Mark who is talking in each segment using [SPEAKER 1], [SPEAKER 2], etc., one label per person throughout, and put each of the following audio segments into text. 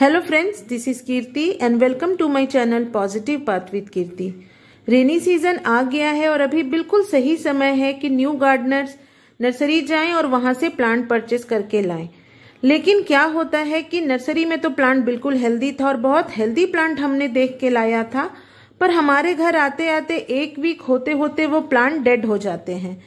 [SPEAKER 1] hello friends this is Kirti and welcome to my channel positive path with Kirti rainy season आ गया है और अभी बिल्कुल सही समय है कि न्यू गार्डनर्स नर्सरी जाएं और वहां से प्लांट परचेस करके लाएं लेकिन क्या होता है कि नर्सरी में तो प्लांट बिल्कुल हेल्दी था और बहुत हेल्दी प्लांट हमने देख के लाया था पर हमारे घर आते आते एक वीक होते होते वो प्लांट डेड हो जाते हैं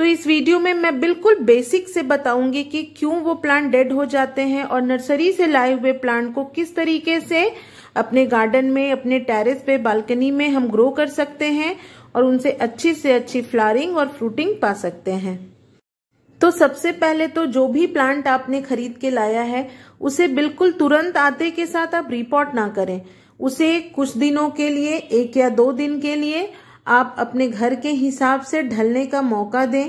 [SPEAKER 1] तो इस वीडियो में मैं बिल्कुल बेसिक से बताऊंगी कि क्यों वो प्लांट डेड हो जाते हैं और नर्सरी से लाए हुए प्लांट को किस तरीके से अपने गार्डन में अपने टेरेस पे बालकनी में हम ग्रो कर सकते हैं और उनसे अच्छी से अच्छी फ्लॉरिंग और फ्रूटिंग पा सकते हैं तो सबसे पहले तो जो भी प्लांट आपने खरीद के लाया है उसे बिल्कुल तुरंत आते के साथ आप रिपोर्ट ना करें उसे कुछ दिनों के लिए एक या दो दिन के लिए आप अपने घर के हिसाब से ढलने का मौका दें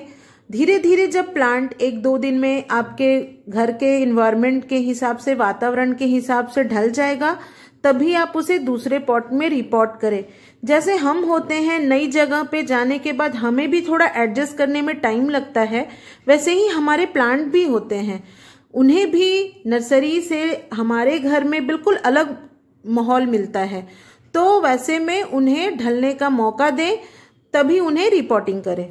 [SPEAKER 1] धीरे धीरे जब प्लांट एक दो दिन में आपके घर के इन्वायरमेंट के हिसाब से वातावरण के हिसाब से ढल जाएगा तभी आप उसे दूसरे पॉट में रिपोर्ट करें जैसे हम होते हैं नई जगह पे जाने के बाद हमें भी थोड़ा एडजस्ट करने में टाइम लगता है वैसे ही हमारे प्लांट भी होते हैं उन्हें भी नर्सरी से हमारे घर में बिल्कुल अलग माहौल मिलता है तो वैसे में उन्हें ढलने का मौका दें तभी उन्हें रिपोर्टिंग करें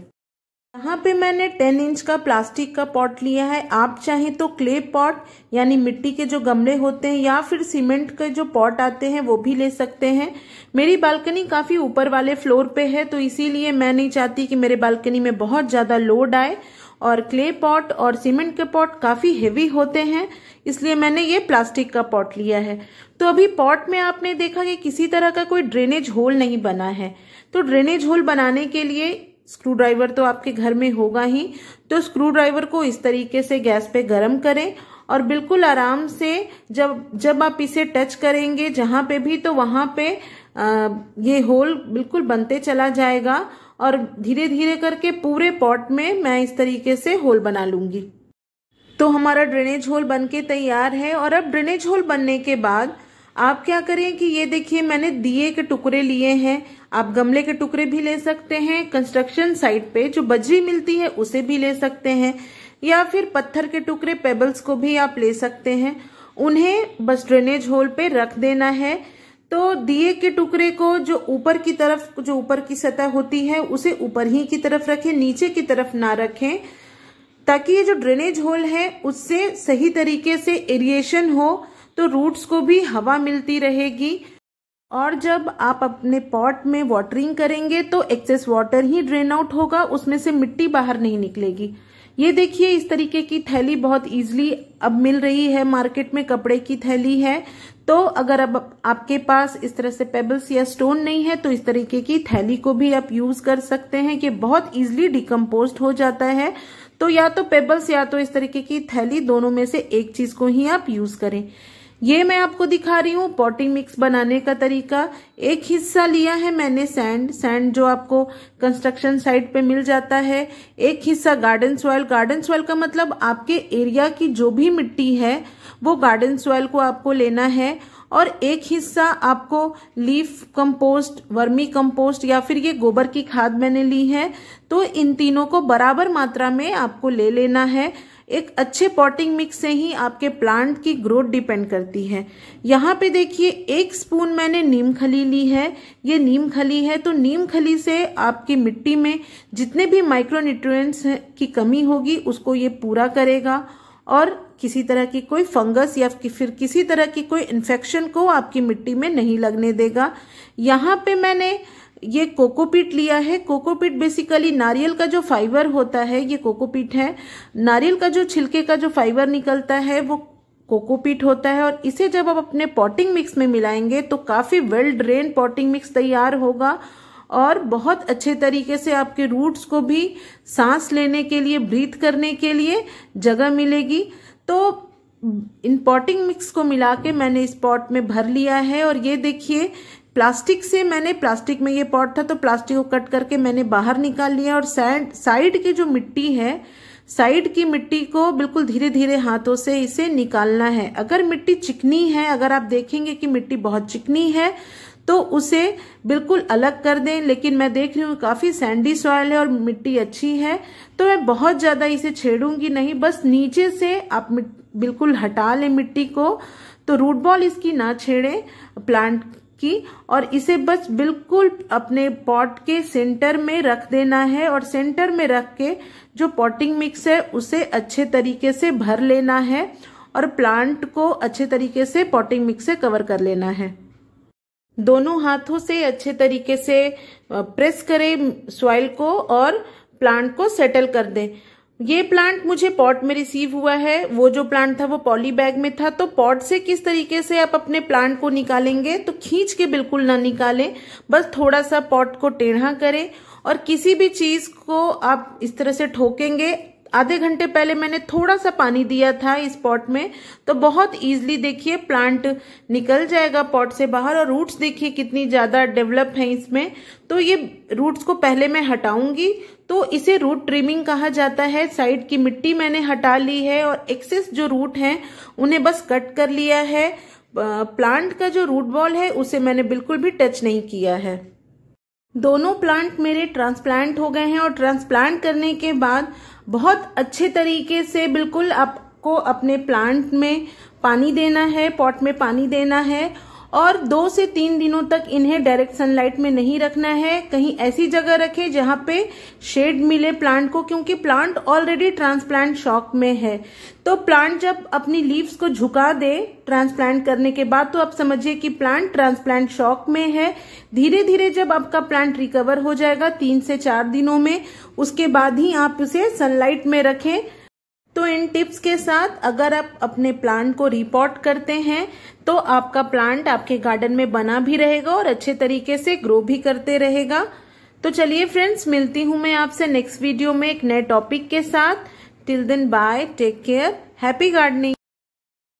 [SPEAKER 1] यहाँ पे मैंने 10 इंच का प्लास्टिक का पॉट लिया है आप चाहें तो क्ले पॉट यानी मिट्टी के जो गमले होते हैं या फिर सीमेंट के जो पॉट आते हैं वो भी ले सकते हैं मेरी बालकनी काफ़ी ऊपर वाले फ्लोर पे है तो इसीलिए मैं नहीं चाहती कि मेरे बालकनी में बहुत ज़्यादा लोड आए और क्ले पॉट और सीमेंट के पॉट काफ़ी हेवी होते हैं इसलिए मैंने ये प्लास्टिक का पॉट लिया है तो अभी पॉट में आपने देखा कि किसी तरह का कोई ड्रेनेज होल नहीं बना है तो ड्रेनेज होल बनाने के लिए स्क्रू ड्राइवर तो आपके घर में होगा ही तो स्क्रू ड्राइवर को इस तरीके से गैस पे गर्म करें और बिल्कुल आराम से जब जब आप इसे टच करेंगे जहाँ पे भी तो वहाँ पे आ, ये होल बिल्कुल बनते चला जाएगा और धीरे धीरे करके पूरे पॉट में मैं इस तरीके से होल बना लूंगी तो हमारा ड्रेनेज होल बन के तैयार है और अब ड्रेनेज होल बनने के बाद आप क्या करें कि ये देखिए मैंने दिए के टुकड़े लिए हैं आप गमले के टुकड़े भी ले सकते हैं कंस्ट्रक्शन साइट पे जो बजरी मिलती है उसे भी ले सकते हैं या फिर पत्थर के टुकड़े पेबल्स को भी आप ले सकते हैं उन्हें बस ड्रेनेज होल पे रख देना है तो दिए के टुकड़े को जो ऊपर की तरफ जो ऊपर की सतह होती है उसे ऊपर ही की तरफ रखें नीचे की तरफ ना रखें ताकि ये जो ड्रेनेज होल है उससे सही तरीके से एरिएशन हो तो रूट्स को भी हवा मिलती रहेगी और जब आप अपने पॉट में वाटरिंग करेंगे तो एक्सेस वाटर ही ड्रेन आउट होगा उसमें से मिट्टी बाहर नहीं निकलेगी ये देखिए इस तरीके की थैली बहुत इजीली अब मिल रही है मार्केट में कपड़े की थैली है तो अगर अब आपके पास इस तरह से पेबल्स या स्टोन नहीं है तो इस तरीके की थैली को भी आप यूज कर सकते हैं कि बहुत इजिली डिकम्पोज हो जाता है तो या तो पेबल्स या तो इस तरीके की थैली दोनों में से एक चीज को ही आप यूज करें ये मैं आपको दिखा रही हूँ पॉटिंग मिक्स बनाने का तरीका एक हिस्सा लिया है मैंने सैंड सैंड जो आपको कंस्ट्रक्शन साइट पे मिल जाता है एक हिस्सा गार्डन सॉयल गार्डन सॉयल का मतलब आपके एरिया की जो भी मिट्टी है वो गार्डन सॉयल को आपको लेना है और एक हिस्सा आपको लीफ कंपोस्ट वर्मी कंपोस्ट या फिर ये गोबर की खाद मैंने ली है तो इन तीनों को बराबर मात्रा में आपको ले लेना है एक अच्छे पॉटिंग मिक्स से ही आपके प्लांट की ग्रोथ डिपेंड करती है यहाँ पे देखिए एक स्पून मैंने नीम खली ली है ये नीम खली है तो नीम खली से आपकी मिट्टी में जितने भी माइक्रो की कमी होगी उसको ये पूरा करेगा और किसी तरह की कोई फंगस या फिर किसी तरह की कोई इन्फेक्शन को आपकी मिट्टी में नहीं लगने देगा यहाँ पे मैंने ये कोकोपीट लिया है कोकोपीट बेसिकली नारियल का जो फाइबर होता है ये कोकोपीट है नारियल का जो छिलके का जो फाइबर निकलता है वो कोकोपीट होता है और इसे जब आप अपने पॉटिंग मिक्स में मिलाएंगे तो काफ़ी वेल ड्रेन पॉटिंग मिक्स तैयार होगा और बहुत अच्छे तरीके से आपके रूट्स को भी सांस लेने के लिए ब्रीथ करने के लिए जगह मिलेगी तो इन पॉटिंग मिक्स को मिला के मैंने इस पॉट में भर लिया है और ये देखिए प्लास्टिक से मैंने प्लास्टिक में ये पॉट था तो प्लास्टिक को कट करके मैंने बाहर निकाल लिया और साइड की जो मिट्टी है साइड की मिट्टी को बिल्कुल धीरे धीरे हाथों से इसे निकालना है अगर मिट्टी चिकनी है अगर आप देखेंगे कि मिट्टी बहुत चिकनी है तो उसे बिल्कुल अलग कर दें लेकिन मैं देख रही हूँ काफ़ी सैंडी सॉयल है और मिट्टी अच्छी है तो मैं बहुत ज़्यादा इसे छेड़ूंगी नहीं बस नीचे से आप बिल्कुल हटा लें मिट्टी को तो रूट बॉल इसकी ना छेड़ें प्लांट की और इसे बस बिल्कुल अपने पॉट के सेंटर में रख देना है और सेंटर में रख के जो पॉटिंग मिक्स है उसे अच्छे तरीके से भर लेना है और प्लांट को अच्छे तरीके से पॉटिंग मिक्स से कवर कर लेना है दोनों हाथों से अच्छे तरीके से प्रेस करें सॉइल को और प्लांट को सेटल कर दें ये प्लांट मुझे पॉट में रिसीव हुआ है वो जो प्लांट था वो पॉली बैग में था तो पॉट से किस तरीके से आप अपने प्लांट को निकालेंगे तो खींच के बिल्कुल ना निकालें बस थोड़ा सा पॉट को टेढ़ा करें और किसी भी चीज़ को आप इस तरह से ठोकेंगे आधे घंटे पहले मैंने थोड़ा सा पानी दिया था इस पॉट में तो बहुत ईजिली देखिए प्लांट निकल जाएगा पॉट से बाहर और रूट्स देखिए कितनी ज़्यादा डेवलप है इसमें तो ये रूट्स को पहले मैं हटाऊंगी तो इसे रूट ट्रिमिंग कहा जाता है साइड की मिट्टी मैंने हटा ली है और एक्सेस जो रूट हैं उन्हें बस कट कर लिया है प्लांट का जो रूट बॉल है उसे मैंने बिल्कुल भी टच नहीं किया है दोनों प्लांट मेरे ट्रांसप्लांट हो गए हैं और ट्रांसप्लांट करने के बाद बहुत अच्छे तरीके से बिल्कुल आपको अपने प्लांट में पानी देना है पॉट में पानी देना है और दो से तीन दिनों तक इन्हें डायरेक्ट सनलाइट में नहीं रखना है कहीं ऐसी जगह रखें जहां पे शेड मिले प्लांट को क्योंकि प्लांट ऑलरेडी ट्रांसप्लांट शॉक में है तो प्लांट जब अपनी लीव्स को झुका दे ट्रांसप्लांट करने के बाद तो आप समझिए कि प्लांट ट्रांसप्लांट शॉक में है धीरे धीरे जब आपका प्लांट रिकवर हो जाएगा तीन से चार दिनों में उसके बाद ही आप उसे सनलाइट में रखें तो इन टिप्स के साथ अगर आप अपने प्लांट को रिपोर्ट करते हैं तो आपका प्लांट आपके गार्डन में बना भी रहेगा और अच्छे तरीके से ग्रो भी करते रहेगा तो चलिए फ्रेंड्स मिलती हूँ मैं आपसे नेक्स्ट वीडियो में एक नए टॉपिक के साथ till then bye take care happy gardening